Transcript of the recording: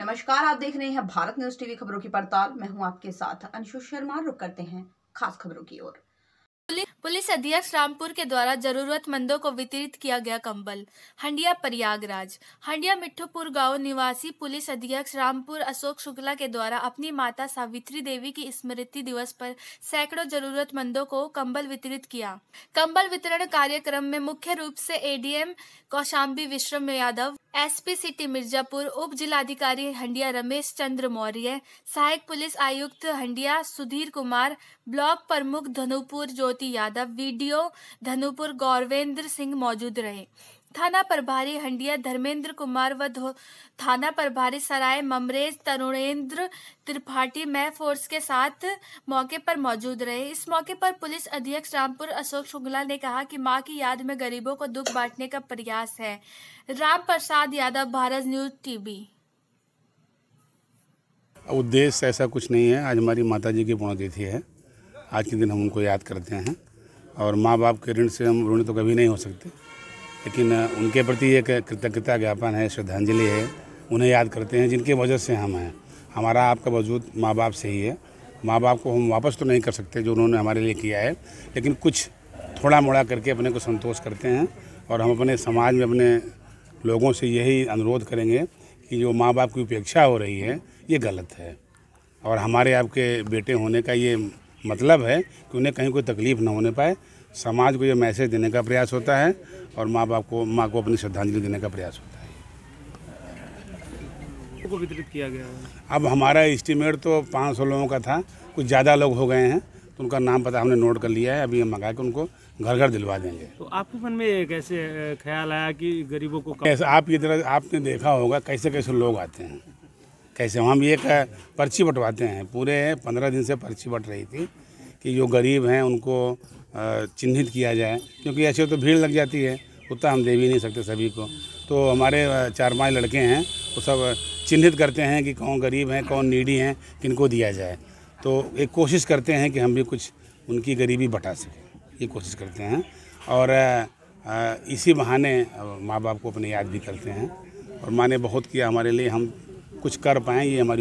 नमस्कार आप देख रहे हैं भारत न्यूज टीवी खबरों की पड़ताल मैं हूं आपके साथ अंशु शर्मा रुक करते हैं खास खबरों की ओर पुलिस अध्यक्ष रामपुर के द्वारा जरूरतमंदों को वितरित किया गया कंबल हंडिया प्रयागराज हंडिया मिठ्ठूपुर गांव निवासी पुलिस अध्यक्ष रामपुर अशोक शुक्ला के द्वारा अपनी माता सावित्री देवी की स्मृति दिवस पर सैकड़ों जरूरतमंदों को कंबल वितरित किया कंबल वितरण कार्यक्रम में मुख्य रूप से ADM Kaushambi Vishram Yadav SP city Mirzapur उप जिलाधिकारी हंडिया रमेश चंद्र मौर्य सहायक पुलिस आयुक्त हंडिया सुधीर कुमार ब्लॉक प्रमुख धनुपुर ज्योति यादव वीडियो धनुपुर गौरवेंद्र सिंह मौजूद रहे थाना प्रभारी हंडिया धर्मेंद्र कुमार व थाना प्रभारी सराय ममरेज तरुणेंद्र त्रिपाठी मै फोर्स के साथ मौके पर मौजूद रहे इस मौके पर पुलिस अधीक्षक रामपुर अशोक शुक्ला ने कहा कि मां की याद में गरीबों को दुख बांटने का प्रयास है राम प्रसाद यादव भारत न्यूज टीवी उद्देश्य ऐसा कुछ नहीं है आज हमारी माता जी की पुण्यतिथि है आज के दिन हम उनको याद करते हैं और माँ बाप के ऋण से हम ऋण तो कभी नहीं हो सकते लेकिन उनके प्रति एक कृतज्ञता ज्ञापन है श्रद्धांजलि है उन्हें याद करते हैं जिनके वजह से हम हैं हमारा आपका वजूद माँ बाप से ही है माँ बाप को हम वापस तो नहीं कर सकते जो उन्होंने हमारे लिए किया है लेकिन कुछ थोड़ा मोड़ा करके अपने को संतोष करते हैं और हम अपने समाज में अपने लोगों से यही अनुरोध करेंगे कि जो माँ बाप की उपेक्षा हो रही है ये गलत है और हमारे आपके बेटे होने का ये मतलब है कि उन्हें कहीं कोई तकलीफ़ ना होने पाए समाज को ये मैसेज देने का प्रयास होता है और माँ बाप को माँ को अपनी श्रद्धांजलि देने का प्रयास होता है को वितरित किया गया अब हमारा इस्टीमेट तो 500 लोगों का था कुछ ज़्यादा लोग हो गए हैं तो उनका नाम पता हमने नोट कर लिया है अभी हम मंगा के उनको घर घर दिलवा देंगे तो आपके मन में कैसे ख्याल आया कि गरीबों को कैसे आप ये तरह आपने देखा होगा कैसे कैसे लोग आते हैं कैसे हम ये पर्ची बंटवाते हैं पूरे पंद्रह दिन से पर्ची बट रही थी कि जो गरीब हैं उनको चिन्हित किया जाए क्योंकि ऐसे तो भीड़ लग जाती है उतना हम दे भी नहीं सकते सभी को तो हमारे चार पाँच लड़के हैं वो सब चिन्हित करते हैं कि कौन गरीब हैं कौन नीडी हैं किनको दिया जाए तो एक कोशिश करते हैं कि हम भी कुछ उनकी गरीबी बटा सकें ये कोशिश करते हैं और इसी बहाने माँ बाप को अपने याद भी करते हैं और माँ ने बहुत किया हमारे लिए हम कुछ कर पाएँ ये हमारी